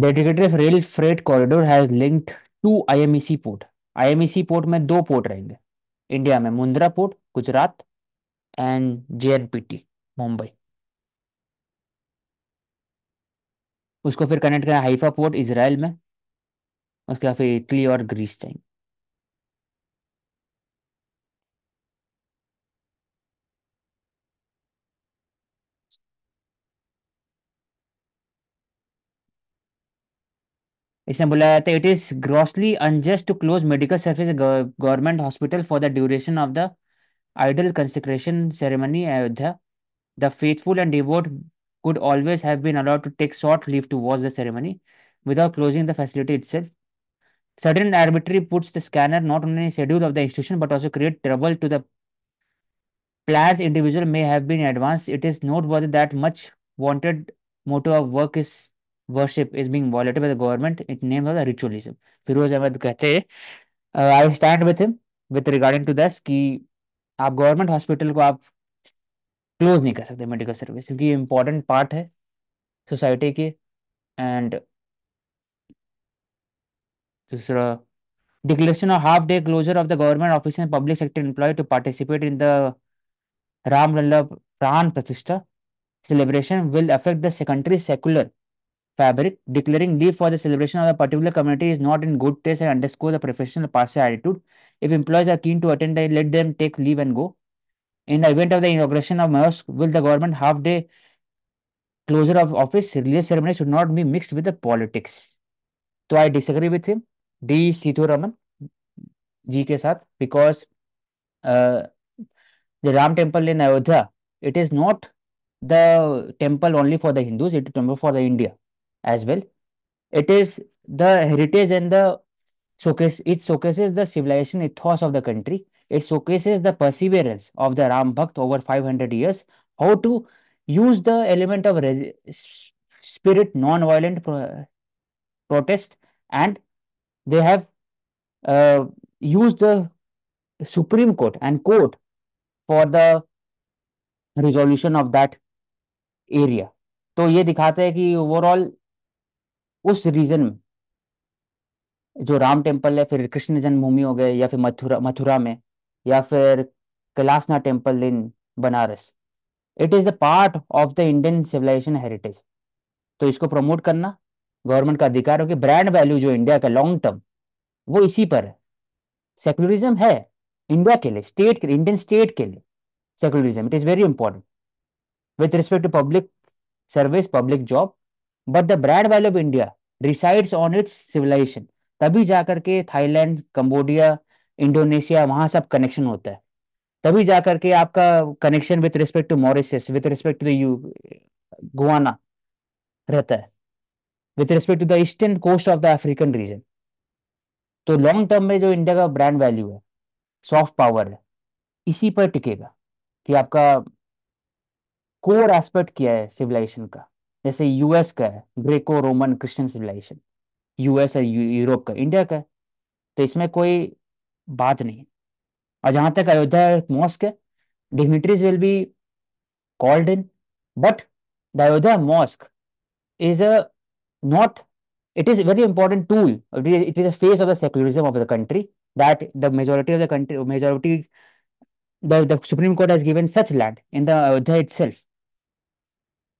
Dedicated rail freight corridor has linked to IMEC e port IMEC e port में दो port रहेंगे India में Mundra port Gujarat and JNPT Mumbai उसको फिर कनेक्ट करें हाइफा पोर्ट इसराइल में उसके बाद फिर इटली और ग्रीस जाएंगे It is grossly unjust to close medical service government hospital for the duration of the idol consecration ceremony. The the idol consecration ceremony could always have been allowed to take short leave to watch the ceremony without closing the facility itself. Certain arbitrary puts the scanner not only in schedule of the institution but also create trouble to the plans individual may have been advanced. It is noteworthy that much wanted motto of work is worship is being validated by the government it name of the ritualism Firoz Ahmed कहते हैं I stand with him with regarding to this कि आप government hospital को आप close नहीं कर सकते medical service क्योंकि ये इंपॉर्टेंट पार्ट है सोसाइटी के एंड दूसरा declaration of half day closure of the government office and public sector employ to participate in the Ram Vallabh Pran Pratishtha celebration will affect the secondary secular fabric, declaring leave for the celebration of a particular community is not in good taste and underscores a professional partial attitude. If employees are keen to attend, they let them take leave and go. In the event of the inauguration of mosque, will the government half-day closure of office religious ceremony should not be mixed with the politics. So I disagree with him, D. Sithoraman ji ke sath because uh, the Ram temple in Ayodhya, it is not the temple only for the Hindus, it is temple for the India. as well. It is the heritage and the showcase. It showcases the civilization ethos of the country. It showcases the perseverance of the Ram Bhakt over 500 years. How to use the element of spirit, non-violent pro protest, and they have uh, used the Supreme Court and court for the resolution of that area. So, ये shows that overall. उस region में जो Ram temple है फिर कृष्ण जन्मभूमि हो गए या फिर मथुरा मथुरा में या फिर Kailashnath temple in Banaras it is the part of the Indian civilisation heritage तो इसको प्रमोट करना गवर्नमेंट का अधिकार हो कि ब्रांड वैल्यू जो इंडिया का लॉन्ग टर्म वो इसी पर है सेक्युलरिज्म है इंडिया के लिए स्टेट के इंडियन स्टेट के लिए secularism it is very important with respect to public service public job but the brand value of India resides on its civilisation तभी जाकर के थाईलैंड कंबोडिया इंडोनेशिया वहां सब कनेक्शन होता है तभी जाकर के आपका connection with respect to Mauritius with respect to the Guyana रहता है with respect to the eastern coast of the African region तो लॉन्ग टर्म में जो इंडिया का ब्रांड वैल्यू है सॉफ्ट पावर है इसी पर टिकेगा कि आपका कोर एस्पेक्ट क्या है सिविलाइजेशन का जैसे यूएस का है Greco Roman Christian civilisation US है यूरोप का इंडिया का तो इसमें कोई बात नहीं और जहां तक अयोध्या मॉस्क है डिमिट्रीज will be called in but the Ayodhya mosque is a not it is very important tool it is a face of the secularism of the country that the majority of the country majority the supreme court has given such land in the Ayodhya it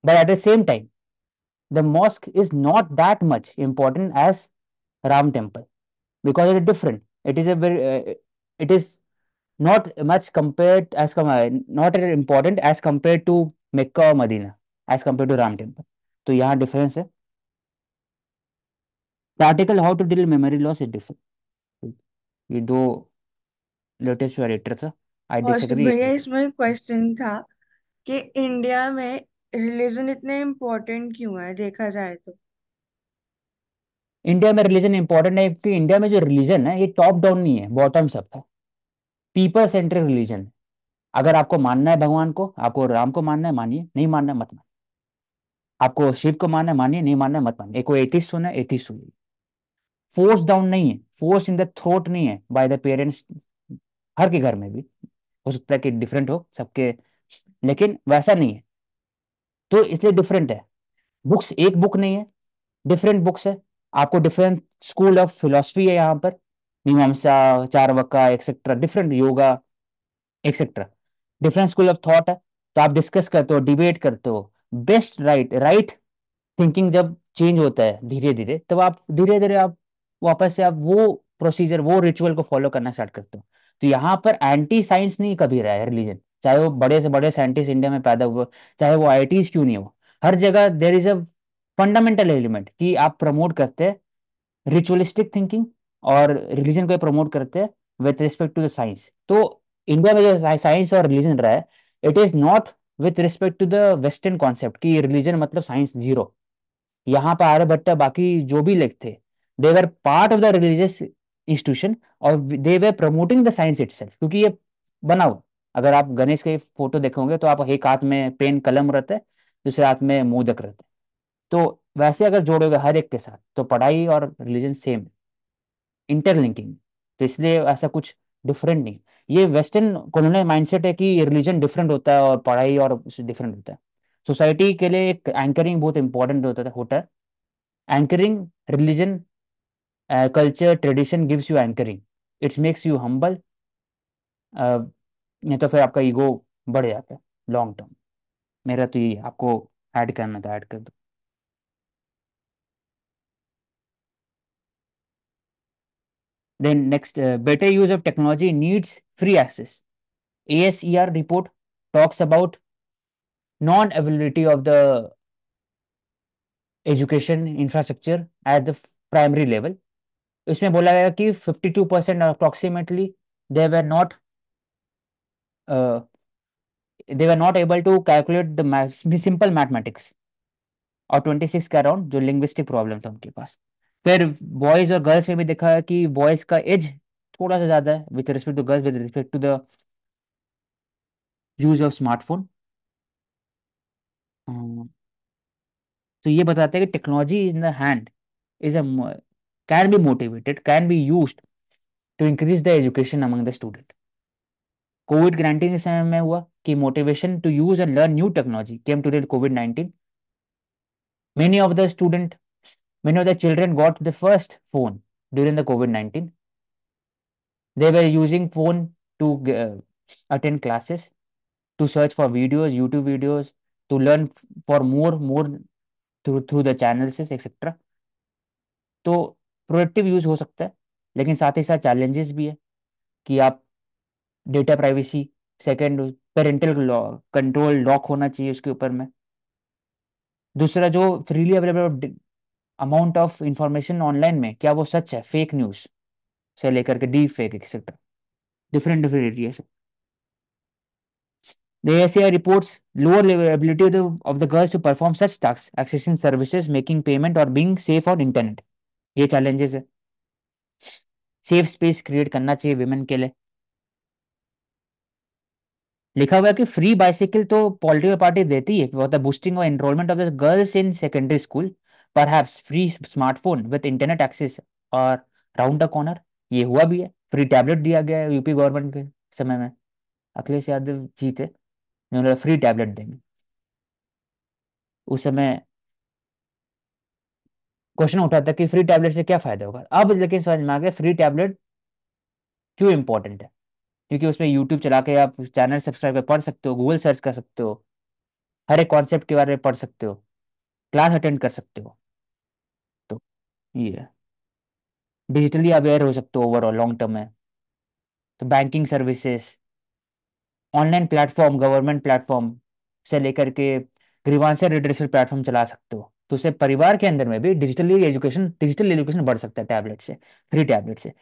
but at the same time the mosque is not that much important as Ram temple because it is different. It is a very, uh, it is not much compared as not important as compared to Mecca or Medina as compared to Ram temple. तो यहाँ difference है the article how to deal memory loss is different ये दो latest writer था I disagree भैया इसमें question था कि इंडिया में रिलीजन इतने इम्पोर्टेंट क्यों है देखा जाए तो इंडिया में रिलीजन इंपॉर्टेंट है क्योंकि इंडिया में जो रिलीजन है ये टॉप डाउन नहीं है बॉटम सब था पीपल सेंटर रिलीजन अगर आपको मानना है भगवान को आपको राम को मानना है मानिए नहीं मानना मत मानिए आपको शिव को मानना है मानिए नहीं मानना है मत मानिए एक को एथिस होना है एथिस होइए फोर्स डाउन नहीं है फोर्स इन द थ्रोट नहीं है बाय द पेरेंट्स हर के घर में भी हो सकता है कि डिफरेंट हो सबके लेकिन वैसा नहीं है तो इसलिए डिफरेंट है बुक्स एक बुक नहीं है डिफरेंट बुक्स है आपको डिफरेंट स्कूल ऑफ फिलोसफी है यहाँ पर Mimamsa Charvaka etcetera different yoga etcetera different school of thought है तो आप डिस्कस करते हो डिबेट करते हो बेस्ट राइट राइट थिंकिंग जब चेंज होता है धीरे धीरे तब आप धीरे धीरे आप वापस से आप वो प्रोसीजर वो रिचुअल को फॉलो करना स्टार्ट करते हो तो यहाँ पर एंटी साइंस नहीं कभी रहा है रिलीजन चाहे वो बड़े से बड़े साइंटिस्ट इंडिया में पैदा हुए चाहे वो आई क्यों नहीं हो हर जगह there is a fundamental element कि आप प्रमोट करते हैं रिचुअलिस्टिक थिंकिंग और रिलीजन को प्रमोट करते हैं with respect to the science तो इंडिया में जो साइंस और रिलीजन रहा है it is not with respect to the western concept कि रिलीजन मतलब साइंस जीरो यहाँ पर आर्यभट्ट बाकी जो भी थे they were part of the religious institution और they were promoting the science it क्योंकि ये बना हुआ अगर आप गणेश के फोटो देखोगे तो आप एक हाथ में पेन कलम रहते दूसरे हाथ में मोदक रहते तो वैसे अगर जोड़ोगे हर एक के साथ तो पढ़ाई और रिलीजन सेम इंटरलिंकिंग तो इसलिए ऐसा कुछ डिफरेंट नहीं ये वेस्टर्न कॉलोनल माइंडसेट है कि रिलीजन डिफरेंट होता है और पढ़ाई और डिफरेंट होता है सोसाइटी के लिए एक एंकरिंग बहुत इंपॉर्टेंट होता होता है anchoring religion culture tradition gives you anchoring its makes you humble नहीं तो फिर आपका ईगो बढ़ जाता है लॉन्ग टर्म मेरा तो यही आपको ऐड करना था ऐड कर दो better use of technology needs free access A S E R report talks about non availability of the education infrastructure at the primary level इसमें बोला गया कि fifty two percent approximately they were not uh, they were not able to calculate the math, simple mathematics और twenty six के around जो linguistic problem था उनके पास फिर बॉयज और गर्ल्स में भी देखा कि बॉयज का एज थोड़ा सा ज्यादा है with respect to girls with respect to the use of smartphone तो ये बताते हैं कि technology is in hand is a can be motivated can be used to increase the education among the student COVID quarantine के समय में हुआ कि motivation to use and learn new technology came to red COVID nineteen many of the student many of the children got the first phone during the COVID nineteen they were using phone to attend classes to search for videos YouTube videos to learn for more more through through the channels etcetera तो productive use हो सकता है लेकिन साथ ही साथ challenges भी है कि आप data privacy second parental control lock होना चाहिए उसके ऊपर में दूसरा जो freely available amount of information online में क्या वो सच है फेक न्यूज से लेकर के deep fake etcetera different different area से The ASI reports lower ability of the, of the girls to perform such tasks, accessing services, making payment, or being safe on internet. ये challenges है. Safe space create करना चाहिए women के लिए. लिखा हुआ है कि फ्री बाइसिकल तो पॉलिटिकल पार्टी देती है फॉर द बूस्टिंग और enrolment of the girls in secondary school पर free smartphone with internet access और राउंड द कॉर्नर ये हुआ भी है फ्री टैबलेट दिया गया है यूपी गवर्नमेंट के समय में अखिलेश यादव जी थे जिन्होंने फ्री टैबलेट देंगे उस समय क्वेश्चन उठा था कि फ्री टैबलेट से क्या फायदा होगा अब लेकिन समझ में आ गया फ्री टैबलेट क्यों इंपॉर्टेंट है क्योंकि उसमें यूट्यूब चला के आप चैनल सब्सक्राइब कर पढ़ सकते हो गूगल सर्च कर सकते हो हर एक कॉन्सेप्ट के बारे में पढ़ सकते हो क्लास अटेंड कर सकते हो तो ये डिजिटली अवेयर हो सकते हो ओवरऑल लॉन्ग टर्म में तो banking services online platform government platform से लेकर के ग्रीवांसर रिड्रेसल प्लेटफॉर्म चला सकते हो तो उसे परिवार के अंदर में भी डिजिटली एजुकेशन डिजिटल एजुकेशन बढ़ सकता है टैबलेट से फ्री टैबलेट से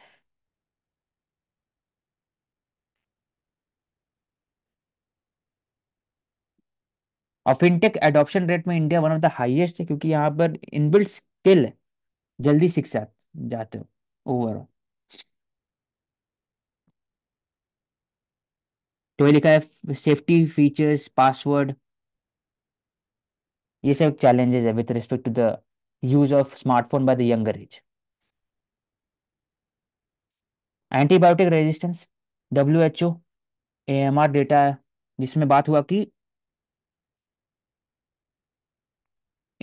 और फिनटेक एडोप्शन रेट में India one of the highest है क्योंकि यहाँ पर इनबिल्ड स्किल जल्दी सीख जाते हो ओवरऑल तो ये लिखा है सेफ्टी फीचर्स पासवर्ड ये सब चैलेंजेस है with respect to the use of smartphone by the younger age antibiotic resistance W H O A M R data है जिसमें बात हुआ कि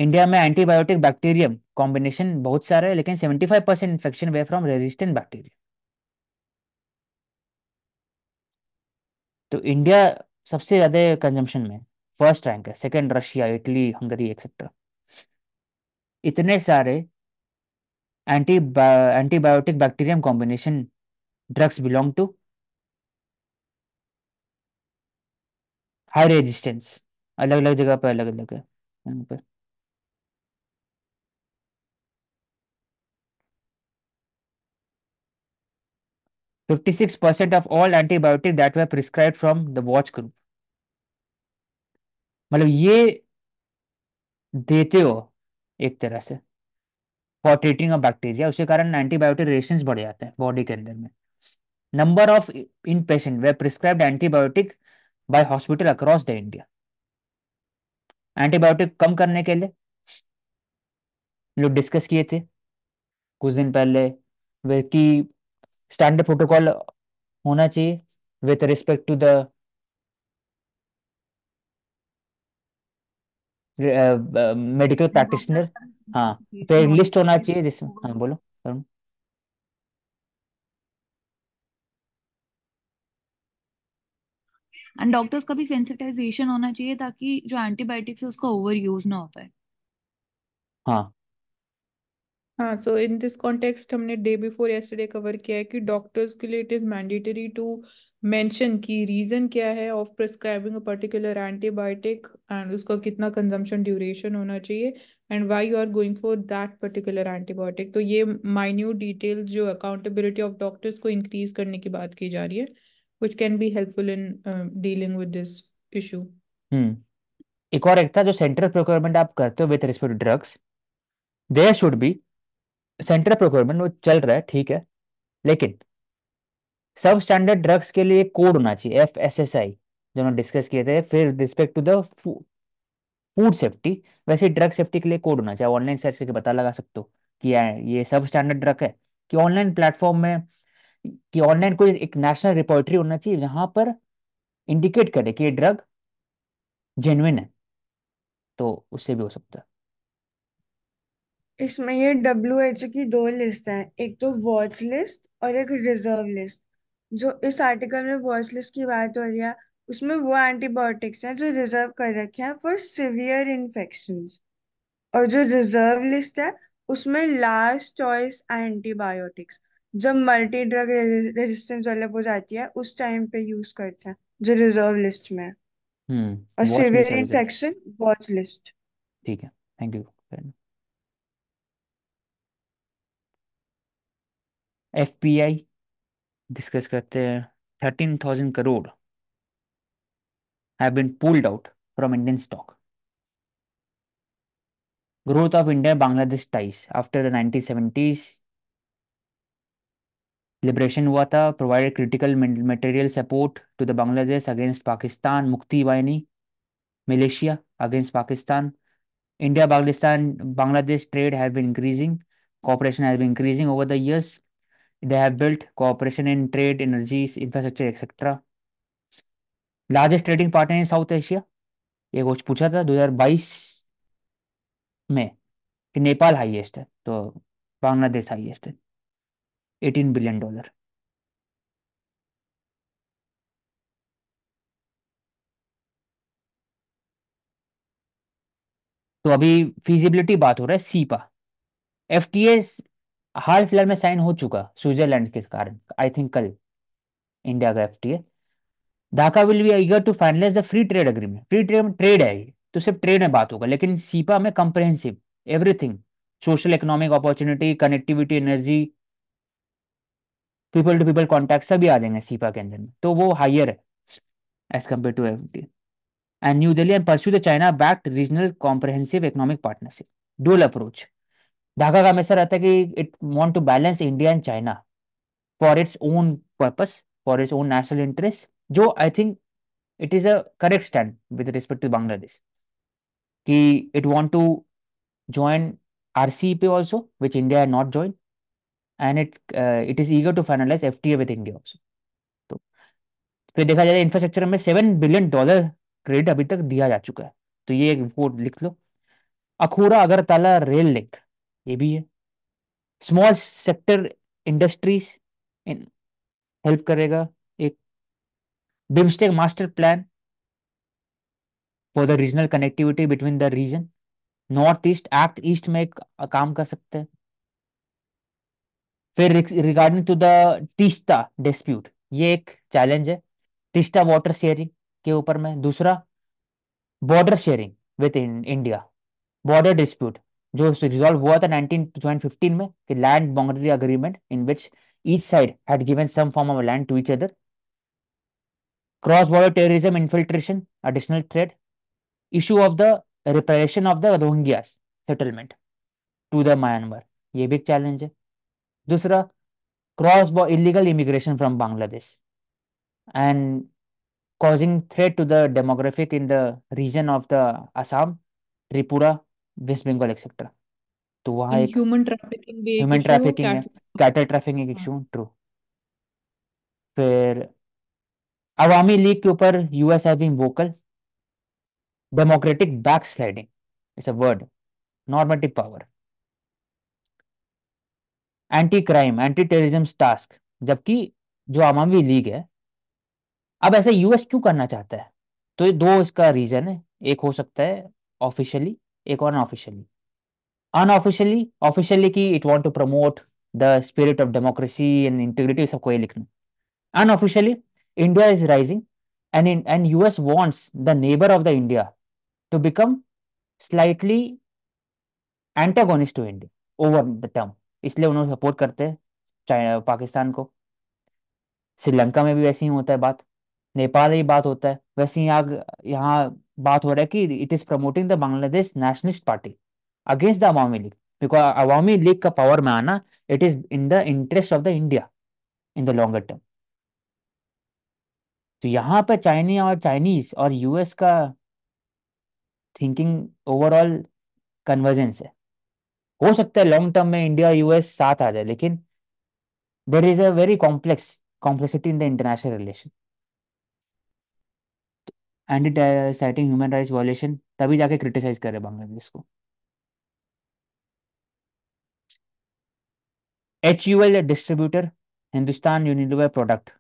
इंडिया में एंटीबायोटिक बैक्टीरियम कॉम्बिनेशन बहुत सारे है लेकिन 75 percent infection were from resistant bacteria तो इंडिया सबसे ज्यादा कंजम्पशन में फर्स्ट रैंक है second Russia Italy Hungary etcetera इतने सारे anti antibiotic bacterium combination drugs belong to high resistance अलग अलग जगह पर अलग अलग है यहाँ पर 56% of all antibiotic that were prescribed from the watch group मतलब ये देते हो एक तरह से फॉर ट्रीटिंग ऑफ बैक्टीरिया उसके कारण एंटीबायोटिक रेशन बढ़ जाते हैं बॉडी के अंदर में number of in patient were prescribe antibiotic by hospital across the India antibiotic कम करने के लिए लोग डिस्कस किए थे कुछ दिन पहले वे की स्टैंडर्ड प्रोटोकॉल होना चाहिए with respect to the medical practitioner हाँ तो एक लिस्ट होना चाहिए जिसमें हाँ बोलो एंड डॉक्टर्स का भी सेंसिटाइजेशन होना चाहिए ताकि जो एंटीबायोटिक्स है उसका ओवर यूज ना हो पाए हाँ हाँ सो इन दिस कॉन्टेक्स्ट हमने डे बिफोर यस्टरडे कवर किया है कि डॉक्टर्स के लिए it is mandatory to mention कि रीज़न क्या है of prescribing a particular antibiotic and उसका कितना कंजम्पशन ड्यूरेशन होना चाहिए and why you are going for that particular antibiotic तो ये माइन्यूट डिटेल जो अकाउंटेबिलिटी ऑफ डॉक्टर्स को इंक्रीज करने की बात की जा रही है which can be helpful in dealing with this issue एक और एक था जो सेंट्रल प्रोक्योरमेंट आप करते हो with respect to drugs there should be central procurement वो चल रहा है ठीक है लेकिन सब स्टैंडर्ड ड्रग्स के लिए कोड होना चाहिए एफ एस एस आई जो उन्होंने डिस्कस किए थे फिर respect to the food safety वैसे ड्रग सेफ्टी के लिए कोड होना चाहिए ऑनलाइन सर्च करके पता लगा सकते हो कि ये सब स्टैंडर्ड ड्रग है कि ऑनलाइन प्लेटफॉर्म में कि ऑनलाइन कोई एक नेशनल रिपोर्टरी होना चाहिए जहां पर इंडिकेट करे कि ये ड्रग जेन्युइन है तो उससे भी हो सकता है इसमें ये डब्ल्यू एच की दो लिस्ट है एक तो वॉच लिस्ट और एक रिजर्व लिस्ट जो इस आर्टिकल में वॉच लिस्ट की बात हो रही है उसमें वो एंटीबायोटिक्स हैं जो रिजर्व कर रखे हैं फॉर सिवियर इन्फेक्शन और जो रिजर्व लिस्ट है उसमें लास्ट चॉइस एंटीबायोटिक्स जब मल्टी ड्रग रेजिस्टेंस डेवलप हो जाती है उस टाइम पे यूज करते हैं जो रिजर्व लिस्ट में है हम्म, और सिवियर इन्फेक्शन वॉच लिस्ट ठीक है thank you F P I discuss करते हैं thirteen thousand crore have been pulled out from Indian stock growth of India Bangladesh ties after the nineteen seventies liberation हुआ था provided critical material support to the Bangladesh against Pakistan Mukti Bahini Malaysia against Pakistan India Pakistan Bangladesh trade have been increasing cooperation has been increasing over the years They have built cooperation in trade, energies, infrastructure, etc. Largest trading partner in South Asia. ye कुछ pucha tha 2022 mein ki nepal highest hai to bangladesh highest hai 18 billion dollar तो अभी feasibility बात हो रहा है CEPA F T S हाल फिलहाल में साइन हो चुका स्विट्जरलैंड के कारण आई थिंक कल इंडिया का FTA Dhaka will be eager to finalise the free trade agreement free trade trade है तो सिर्फ ट्रेड में बात होगा लेकिन सीपा में comprehensive everything social economic opportunity connectivity energy people to people contact सभी आ जाएंगे सीपा के अंदर तो वो हायर है as compare to F T and new Delhi and pursue the China backed regional comprehensive economic partnership dual approach Dhaka का हमेशा रहता है कि it want to balance India and China for its own purpose for its own national interest जो I think it is a correct stand with respect to Bangladesh कि it want to join R C P also which India not join and it it is eager to finalise F T A with India also तो फिर देखा जाए infrastructure में seven billion dollar credit अभी तक दिया जा चुका है तो ये एक रिपोर्ट लिख लो अखूरा अगरतला रेल लिंक ये भी है small sector industries in help करेगा एक BIMSTEC master plan for the regional connectivity between the region north east act east में एक काम कर सकते हैं फिर regarding to the Teesta dispute ये एक चैलेंज है तीस्ता वाटर शेयरिंग के ऊपर में दूसरा border sharing with India border dispute जो रिजॉल्व हुआ था 1915 में कि land boundary agreement in which each side had given some form of land to each other cross border terrorism infiltration additional threat issue of the reparation of the Rohingya settlement to the Myanmar ये भी एक challenge है दूसरा cross border illegal immigration from Bangladesh and causing threat to the demographic in the reason of the Assam Tripura West Bengal etcetera तो वहां एक human trafficking भी एक ह्यूमन इशू है ट्रैफिकिंग है कैटल ट्रैफिकिंग एक इशू ट्रू फिर अवामी लीग के ऊपर US have been vocal democratic backsliding it's a word normative power anti crime anti terrorism task जबकि जो अवामी लीग है अब ऐसा यूएस क्यों करना चाहता है तो ये दो इसका रीजन है एक हो सकता है ऑफिशियली एक और अनऑफिशियली अनऑफिशियली ऑफिशियली की it want to promote the spirit of democracy and integrity सबको ये लिखना unofficially India is rising and in and US wants the neighbour of the India to become slightly antagonist to India over the term इसलिए उन्होंने support करते हैं पाकिस्तान को श्रीलंका में भी वैसे ही होता है बात नेपाल ही बात होता है वैसे ही यहाँ बात हो रहा है कि it is promoting the Bangladesh Nationalist Party against the Awami League because Awami League का पावर में आना it is in the interest of the India in the longer term तो यहाँ पे चाइनी और चाइनीज और यूएस का थिंकिंग ओवरऑल कन्वर्जेंस है हो सकता है लॉन्ग टर्म में इंडिया यूएस साथ आ जाए लेकिन there is a very complex complexity in the international relation anti citing human rights violation तभी जाके क्रिटिसाइज करे बांग्लादेश को H U L distributor Hindustan Unilever product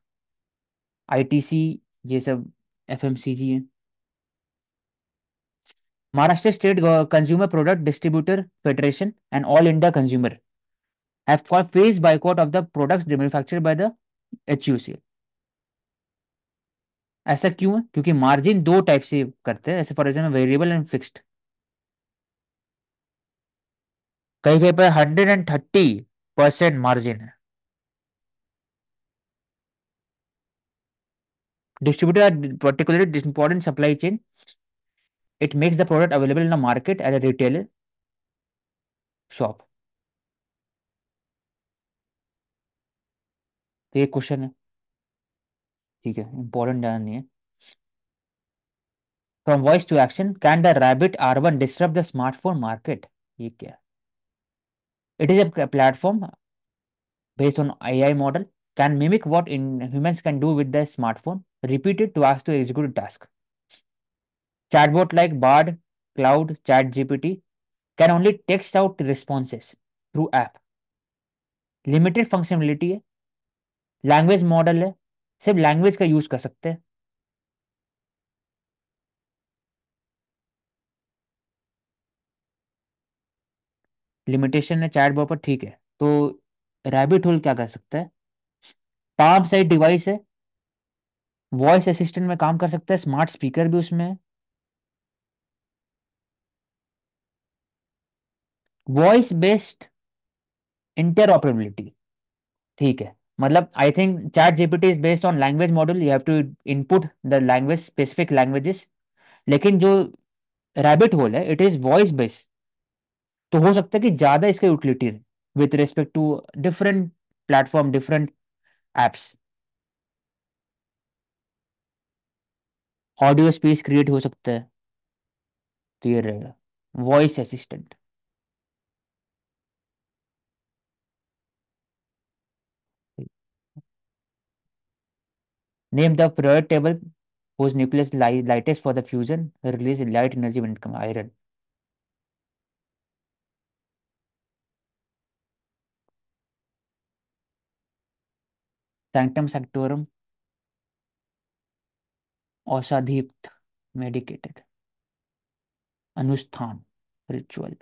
ITC ये सब एफएमसीजी है Maharashtra state consumer product distributor federation and all India consumer have call face boycott of the products manufactured by the HUCL ऐसा क्यों है क्योंकि मार्जिन दो टाइप से करते हैं ऐसे for example variable and fix कहीं कहीं पर hundred and thirty percent margin है distributor particularly important supply chain it makes the product available in the market as a retailer shop ये क्वेश्चन है ठीक है इंपॉर्टेंट जाना नहीं है from voice to action can the Rabbit R one disturb the smartphone market ये क्या it is a platform based on I I model can mimic what in humans can do with the smartphone repeated to ask to execute task board like Bard Claude chat GPT can only text out responses through app limited functionability है language model है सिर्फ language का use कर सकते हैं limitation है chat bot पर ठीक है तो रैबिट होल क्या कर सकता है पाम साइड डिवाइस है वॉइस असिस्टेंट में काम कर सकता है स्मार्ट स्पीकर भी उसमें है वॉइस बेस्ड इंटरऑपरेबिलिटी ठीक है मतलब I think chat GPT is based on language model you have to input the language specific languages लेकिन जो रैबिट होल है इट इज वॉइस बेस्ड तो हो सकता है कि ज्यादा इसका यूटिलिटी है with respect to different platform different apps audio speech create हो सकता है तो ये रहेगा voice assistant Name the periodic table whose nucleus lies lightest for the fusion release light energy when it comes iron. Sanctum sanctorum औषधियुक्त medicated अनुष्ठान ritual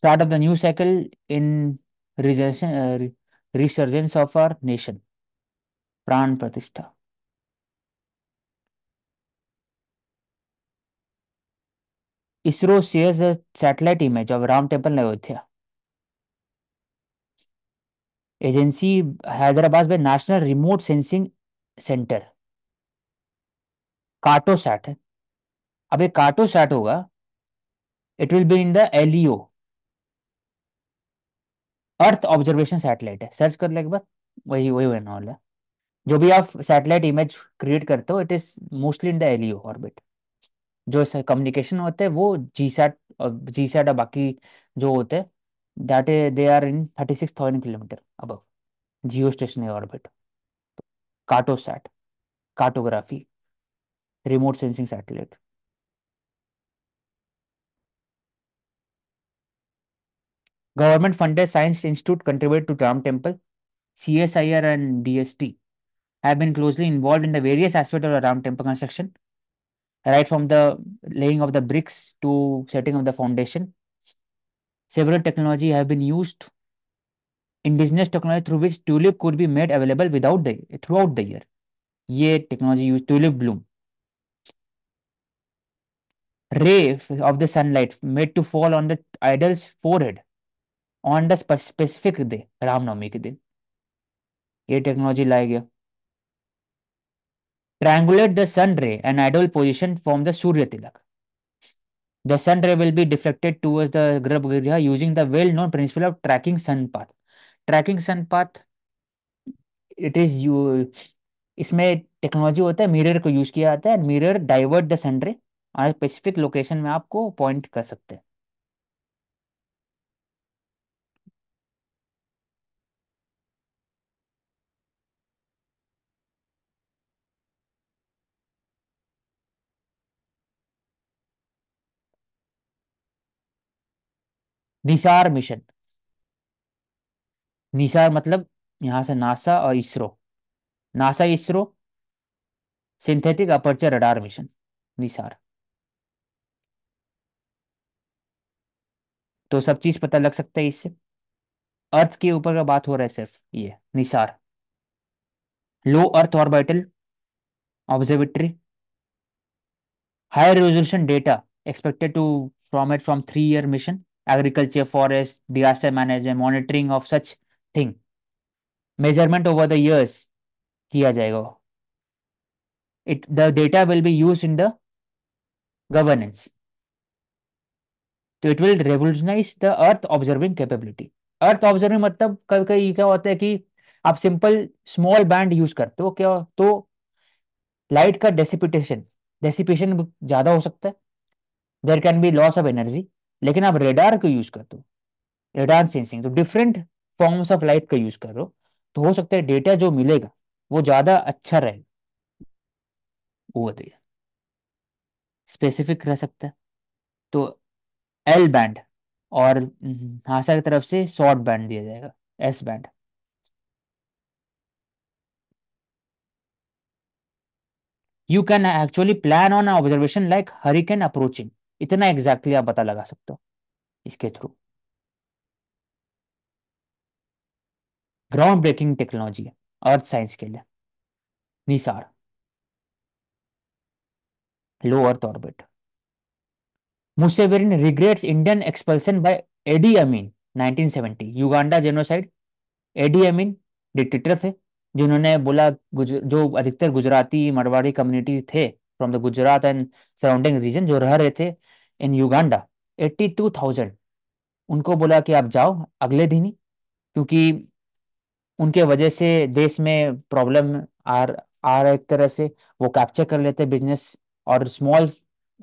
start of the new cycle in resurgence, uh, resurgence of our nation. Pran Pratishtha. ISRO shares a satellite image of Ram Temple, Nayodhya. Agency Hyderabad by National Remote Sensing Center. Cartosat है अब ये Cartosat होगा it will be in the LEO earth observation satellite है search कर लेके बाद वही वही होने नॉल है जो भी आप सैटेलाइट इमेज क्रिएट करते हो it is mostly in the LEO orbit जो कम्युनिकेशन होते हैं वो जी सैट जी सैट और बाकी जो होते हैं that they are in thirty six thousand kilometre अब geo station orbit Cartosat cartography remote sensing satellite Government funded science institute contribute to Ram Temple. CSIR and DST have been closely involved in the various aspects of the Ram Temple construction, right from the laying of the bricks to setting of the foundation. Several technology have been used, indigenous technology through which tulip could be made available without the throughout the year. Ye technology used tulip bloom. Ray of the sunlight made to fall on the idol's forehead on the specific day Ramnavami के दिन ये technology लाया गया ट्रायंगुलेट the sun ray and idol position from the Surya Tilak the sun ray will be deflected toward the ग्रह गृह using the well known principle of tracking sun path tracking sun path it is you इसमें technology होता है mirror को use किया जाता है mirror divert the sun रे स्पेसिफिक लोकेशन में आपको पॉइंट कर सकते हैं निसार मिशन निसार मतलब यहां से नासा और ISRO NASA ISRO synthetic aperture radar mission NISAR तो सब चीज पता लग सकता है इससे अर्थ के ऊपर का बात हो रहा है सिर्फ ये NISAR low earth orbital observatory high resolution data expected to from it from three year mission agriculture, forest, disaster management, monitoring of such thing. Measurement over the years किया जाएगा It the data will be used in the governance. तो it will revolutionise the earth observing capability earth observing मतलब कभी कभी क्या होता है कि आप सिंपल स्मॉल बैंड यूज करते हो क्या तो लाइट का डेसिपिटेशन डेसिपेशन ज्यादा हो सकता है there can be loss of energy लेकिन आप रेडार का यूज कर दो रेडार सेंसिंग तो डिफरेंट फॉर्म्स ऑफ लाइट का यूज करो तो हो सकता है डेटा जो मिलेगा वो ज्यादा अच्छा रहेगा वो बताइए स्पेसिफिक रह सकता है तो एल बैंड और हासा हम्म, की तरफ से शॉर्ट बैंड दिया जाएगा S band you can actually plan on observation like hurricane approaching इतना एग्जैक्टली आप पता लगा सकते हो इसके थ्रू ग्राउंड ब्रेकिंग टेक्नोलॉजी है अर्थ साइंस के लिए NISAR low earth orbit Museveni regrets Indian expulsion by Idi Amin 1970 Uganda genocide Idi Amin dictator थे जिन्होंने बोला गुजर, जो अधिकतर गुजराती मारवाड़ी कम्युनिटी थे from the Gujarat and surrounding region जो रह रहे थे इन एट्टी टू थाउजेंड उनको बोला कि आप जाओ अगले दिन ही क्योंकि उनके वजह से देश में प्रॉब्लम आ आ रहा एक तरह से वो कैप्चर कर लेते बिजनेस और स्मॉल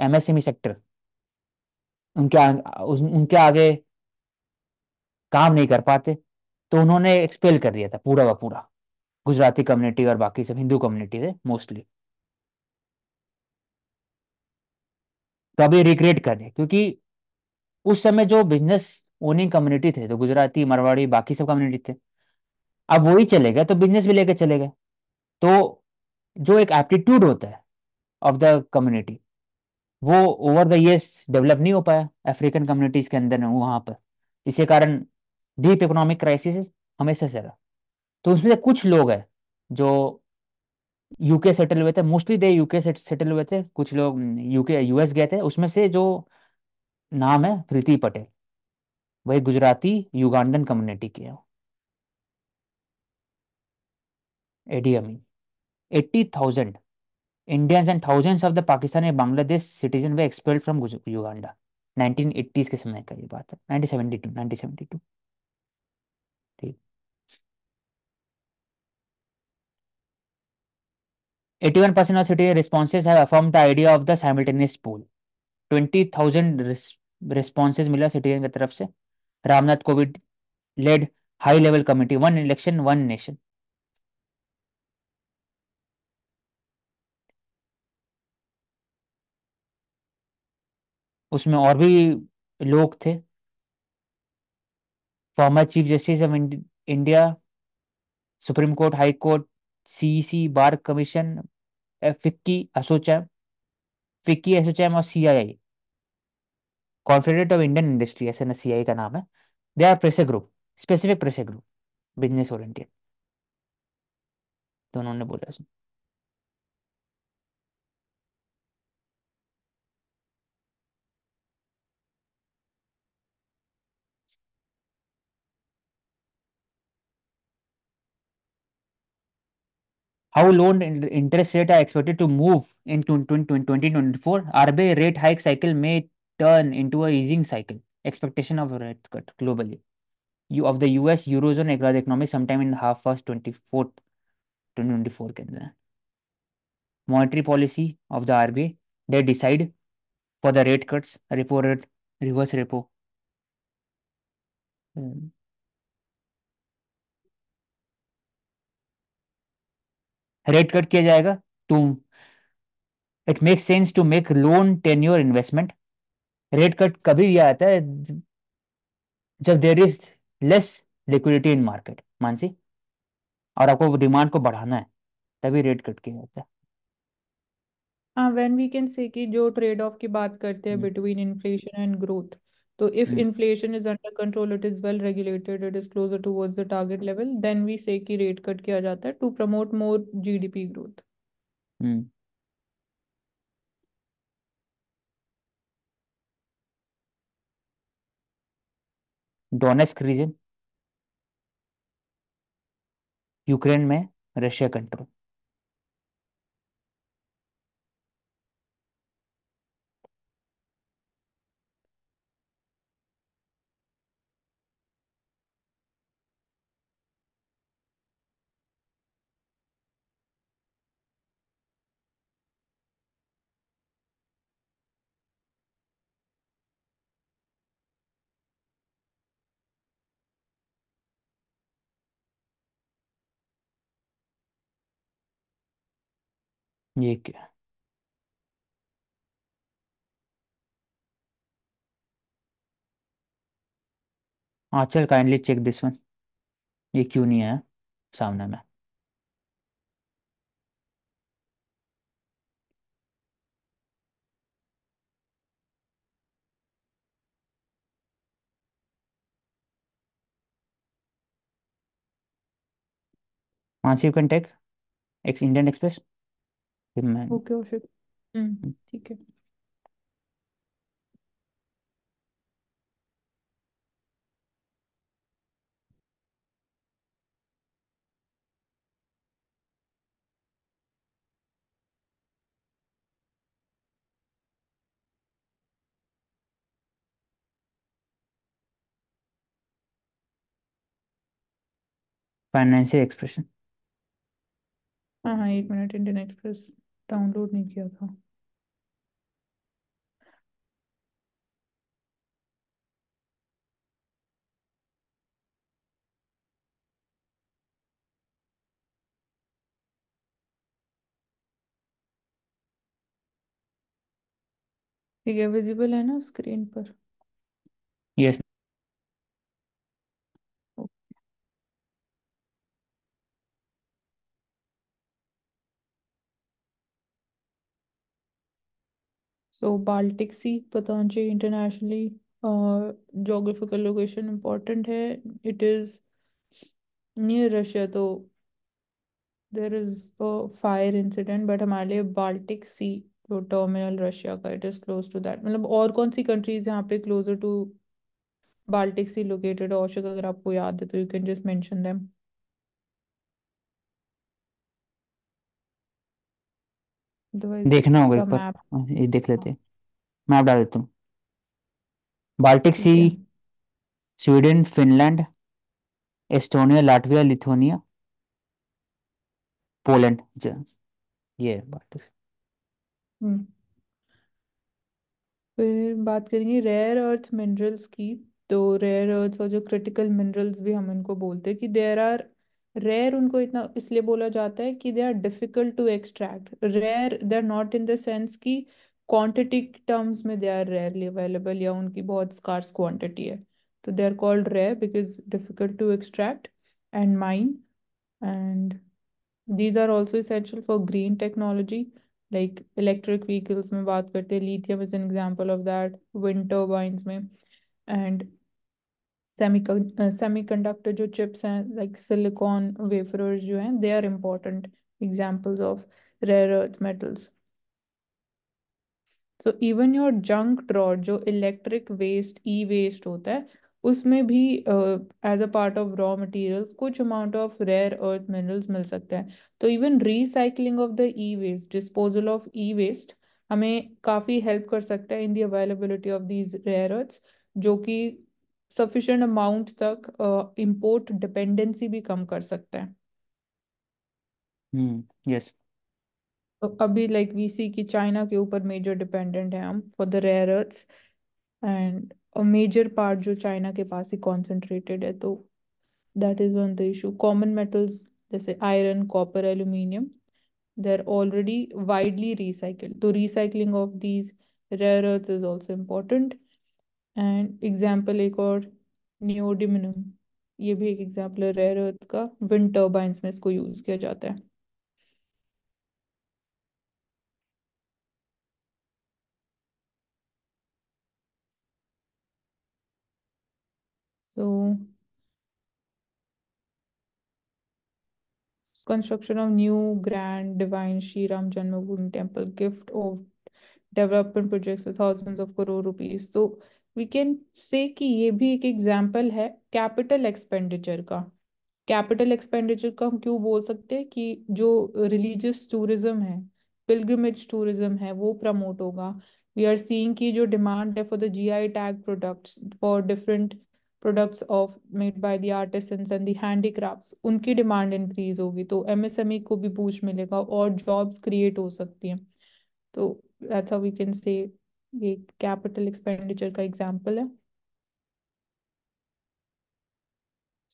एमएसएमई सेक्टर उनके उनके आगे काम नहीं कर पाते तो उन्होंने एक्सपेल कर दिया था पूरा का पूरा गुजराती कम्युनिटी और बाकी सब हिंदू कम्युनिटी थे मोस्टली तो अभी रिक्रिएट कर रहे क्योंकि उस समय जो बिजनेस ओनिंग कम्युनिटी थे तो गुजराती मारवाड़ी बाकी सब कम्युनिटी थे अब वही चले गए तो बिजनेस भी लेके चले गए तो जो एक एप्टीट्यूड होता है ऑफ द कम्युनिटी वो ओवर द ईयर्स डेवलप नहीं हो पाया अफ्रीकन कम्युनिटीज के अंदर वहां पर इसी कारण डीप इकोनॉमिक क्राइसिस हमेशा से रहा तो उसमें कुछ लोग हैं जो यूके सेटल हुए थे mostly they UK set, settle हुए थे कुछ लोग यूके हम्म, यूएस गए थे उसमें से जो नाम है प्रीति पटेल वही गुजराती युगांडन कम्युनिटी के हैं एडीएमई eighty thousand Indians and thousands of the Pakistani Bangladesh citizen वे expelled from Uganda nineteen eighties के समय का ये बात है nineteen nineteen seventy two seventy two 81% of city responses have affirmed the idea of the simultaneous 20,000 responses उसमें और भी लोग थे former chief justice of India supreme court high court CC bar commission FICCI ASSOCHAM FICCI ASSOCHAM और CII confederate of Indian industry S ऐसे ना CI का नाम है they are pressure group specific pressure group business oriented तो उन्होंने बोला उसने how loan interest rates are expected to move in 2024, rba rate hike cycle may turn into a easing cycle. Expectation of a rate cut globally. You of the US Eurozone economy sometime in half first 24th 2024 monetary policy of the rba they decide for the rate cuts repo rate reverse repo hmm. Rate cut किया जाएगा to it make sense to make loan ten your investment rate cut कभी यह आता है जब there is less liquidity in market Mansi और आपको demand को बढ़ाना है तभी रेट कट किया जाता है व्हेन वी कैन से कि जो ट्रेड ऑफ की बात करते हैं बिटवीन इन्फ्लेशन एंड ग्रोथ तो if inflation is under control it is well regulated it is closer towards the target level then we say कि रेट कट किया जाता है to promote more GDP growth Donetsk region Ukraine में Russia control ये क्या हाँ चल kindly check this one ये क्यों नहीं है सामने में हाँ see you can take X Indian Express good night okay औषध हम्म।, हम्म ठीक है फाइनेंशियल एक्सप्रेशन हाँ हाँ एक मिनट इंडियन एक्सप्रेस डाउनलोड नहीं किया था ठीक है विजिबल है ना स्क्रीन पर यस सो बाल्टिक सी पता चाहिए इंटरनेशनली जोग्राफिकल लोकेशन इम्पोर्टेंट है इट इज नियर रशिया तो there is a fire incident but हमारे लिए बाल्टिक सी जो टर्मिनल रशिया का it is close to that मतलब और कौन सी कंट्रीज यहाँ पे closer to Baltic Sea located और अगर आपको याद है तो you can just mention them दो देखना होगा एक बार मैप हाँ, ये देख हाँ। लेते हैं मैप डाल देता हूँ बाल्टिक सी ठीक है Sweden Finland Estonia Latvia Lithuania Poland ये बाल्टिक सी हम्म फिर बात करेंगे रेयर अर्थ मिनरल्स की तो रेयर अर्थ और जो क्रिटिकल मिनरल्स भी हम इनको बोलते हैं कि देयर आर रेयर उनको इतना इसलिए बोला जाता है कि they are difficult to extract rare they are not in the sense कि क्वांटिटी टर्म्स में दे आर रेयरली अवेलेबल या उनकी बहुत स्कार्स क्वांटिटी है तो they are called rare because difficult to extract and mine and these are also essential for green technology like electric vehicles में बात करते हैं lithium is an example of that wind वाइन्स में एंड सेमी कंडक्टर जो chips हैं like silicon wafers जो हैं they are important examples of rare earth metals so even your junk drawer जो इलेक्ट्रिक वेस्ट ई वेस्ट होता है उसमें भी as a part of raw materials कुछ amount of rare earth minerals मिल सकते हैं तो even recycling of the E waste disposal of E waste हमें काफ़ी हेल्प कर सकता है in the availability of these rare earths जो कि सफिशेंट अमाउंट तक इम्पोर्ट uh, डिपेंडेंसी भी कम कर सकते हैं हम्म यस तो अभी लाइक वी सी की चाइना के ऊपर मेजर डिपेंडेंट है हम for the rare earths and major part जो चाइना के पास ही कॉन्सेंट्रेटेड है तो that is one the issue common metals जैसे iron copper aluminium they are already widely recycled तो recycling of these rare is also important and example एक और न्यूडिमिनम ये भी एक एग्जाम्पल है रेयर अर्थ का विंड टर्बाइंस में इसको यूज किया जाता है so construction of new grand divine Shri Ram Janmabhoomi temple gift of development project thousand of crore rupees तो वी कैन से कि ये भी एक एग्जाम्पल है कैपिटल एक्सपेंडिचर का कैपिटल एक्सपेंडिचर का हम क्यों बोल सकते हैं कि जो रिलीजियस टूरिज्म है पिलग्रमेज टूरिज्म है वो प्रमोट होगा वी आर सीइंग की जो डिमांड है for the GI tag products for different products of made by the artisans and the handicrafts उनकी डिमांड इंक्रीज होगी तो ई e को भी पूछ मिलेगा और जॉब्स क्रिएट हो सकती हैं तो दैट्स हाउ वी कैन से ये कैपिटल एक्सपेंडिचर का एग्जाम्पल है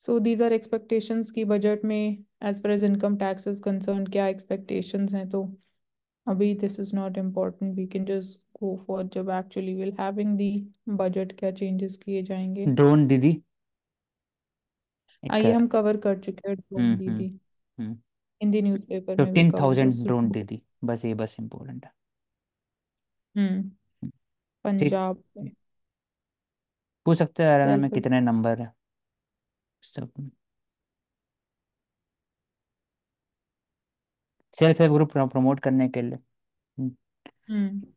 सो दीज आर एक्सपेक्टेशंस की बजट में as far as income tax is concern क्या एक्सपेक्टेशंस हैं तो अभी this is not important we can just go for जब actually will having the budget क्या चेंजेस किए जाएंगे ड्रोन दीदी आइए हम कवर कर चुके हैं ड्रोन हम्म, दीदी इन हम्म, हम्म। हिंदी न्यूज़पेपर में भी 15,000 ड्रोन दीदी बस ये बस इम्पोर्टेंट है हम्म ठीक पंजाब में पूछ सकते हैं हरियाणा में कितने नंबर है सब सेल्फ हेल्प ग्रुप प्रमोट करने के लिए हम्म, हम्म।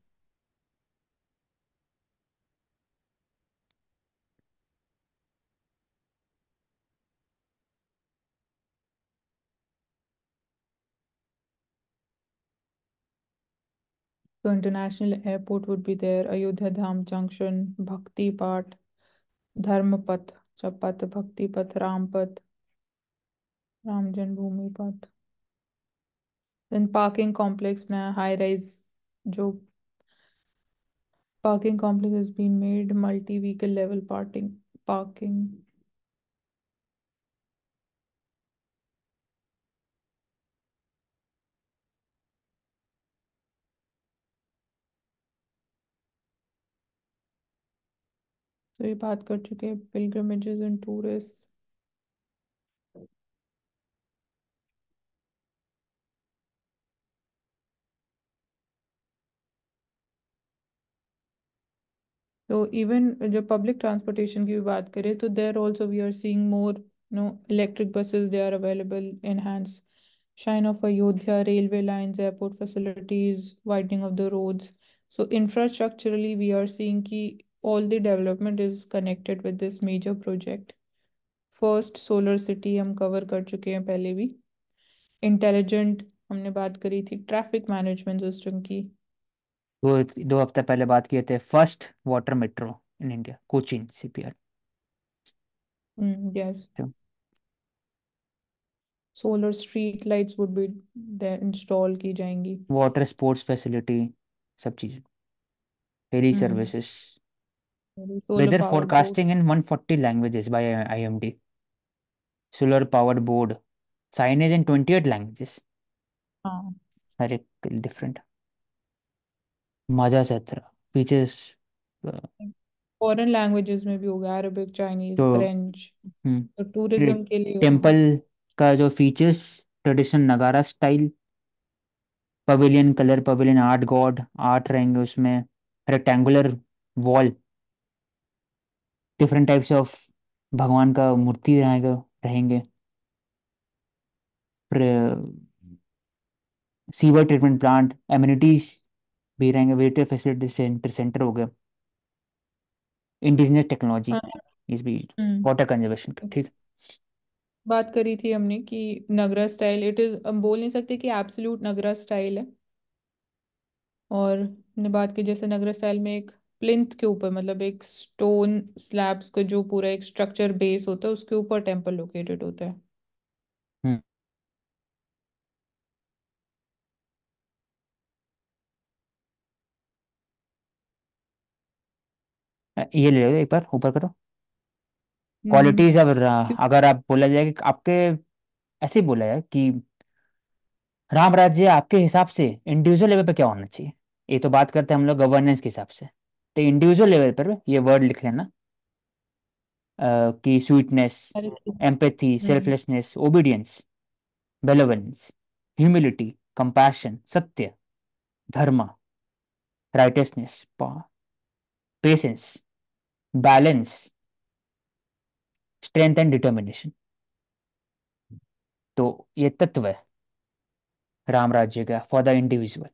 So international airport would be there, Ayodhya Dham Junction, Bhakti Path, Dharmapath, Chapat, Bhakti Path, Rampath, Ram Janmabhoomi Path. Then parking complex banaya, high rise jo parking complex has been made multi vehicle level parking parking तो ये बात कर चुके हैं pilgrimages and tourist तो even जो public transportation की भी बात करें तो there also we are seeing more no electric buses they are available enhance shine of Ayodhya railway line airport facilities widening of the road so infrastructurally we are seeing की all the development is connected with this major project first solar city हम cover कर pehle bhi. Intelligent, भी intelligent हमने बात traffic management system. Ki. System की वो दो हफ्ते पहले बात किए थे first water metro in India Cochin CPR yes solar street lights would be install की जाएंगी वाटर स्पोर्ट्स फैसिलिटी सब चीज ferry services weather forecasting in boat. forecasting in 140 languages by uh, solar power board board. Signage in 28 languages. हाँ हर एक different मजा से अथरा पीछे foreign languages में भी होगा गया अरबिक चाइनीज फ्रेंच तो टूरिज्म के लिए हो टेम्पल का जो features tradition Nagara style pavilion colour pavilion art god art रहेंगे उसमें rectangular wall different types of भगवान का मूर्ति रहेगा रहेंगे सीवर ट्रीटमेंट प्लांट एम्यूनिटीज भी रहेंगे वेटर फैसिलिटी सेंटर सेंटर हो गया इंडिजिनियस टेक्नोलॉजी हाँ। इस भी वाटर कंजर्वेशन का ठीक बात करी थी हमने कि नगरा स्टाइल इट इज हम बोल नहीं सकते कि एब्सोल्यूट नगरा स्टाइल है और हमने बात की जैसे नगरा स्टाइल में एक प्लिंथ के ऊपर मतलब एक स्टोन स्लैब्स का जो पूरा एक स्ट्रक्चर बेस होता है उसके ऊपर टेम्पल लोकेटेड होता है हम्म। ये ले लो एक बार ऊपर करो क्वालिटीज हम्म। अब अगर आप बोला जाए कि आपके ऐसे बोला जाए कि राम राज्य आपके हिसाब से इंडिविजुअल लेवल पे क्या होना चाहिए ये तो बात करते हैं हम लोग गवर्नेंस के हिसाब से तो इंडिविजुअल लेवल पर ये वर्ड लिख लेना की कि sweetness empathy empathy selflessness obedience benevolence humility compassion सत्य धर्म righteousness patience balance strength and determination तो ये तत्व है राम राज्य का फॉर द इंडिविजुअल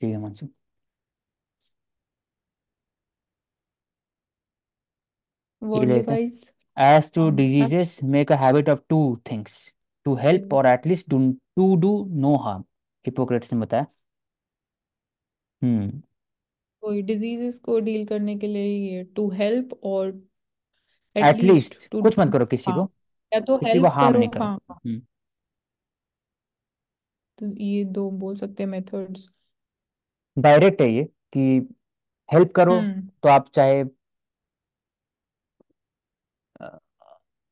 ठीक है मानसू ये लेते हैं word as to diseases make a habit of two things to help hmm. or at least do to do Hippocrates ने बताया हम्म कोई डिजीजेस को डील करने के लिए ये टू हेल्प और एटलीस्ट टू कुछ मत करो किसी को हार्म या तो किसी को हेल्प हार्म करो नहीं करो हाँ hmm. तो ये दो बोल सकते हैं मेथड्स डायरेक्ट है ये कि हेल्प करो हम्म। तो आप चाहे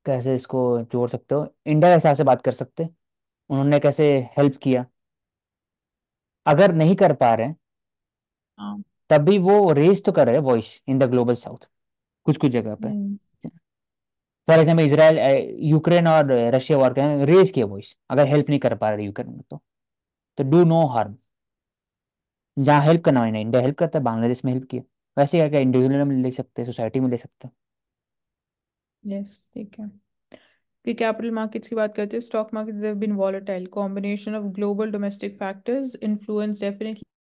कैसे इसको जोड़ सकते हो इंडिया के हिसाब से बात कर सकते उन्होंने कैसे हेल्प किया अगर नहीं कर पा रहे हाँ। तब भी वो रेज तो कर रहे हैं voice in the global south कुछ कुछ जगह पे फॉर एग्जाम्पल इसराइल यूक्रेन और रशिया वॉर के रेज किया वॉइस अगर हेल्प नहीं कर पा रहे यूक्रेन में तो डू नो हार्म जहाँ हेल्प करना मैंने इंडिया हेल्प करता है बांग्लादेश में हेल्प किया वैसे क्या क्या इंडिविजुअल में ले सकते हैं सोसाइटी में ले सकते हैं यस ठीक है कि कैपिटल मार्केट्स की बात करते हैं stock markets have been volatile combination of global domestic factors influence definitely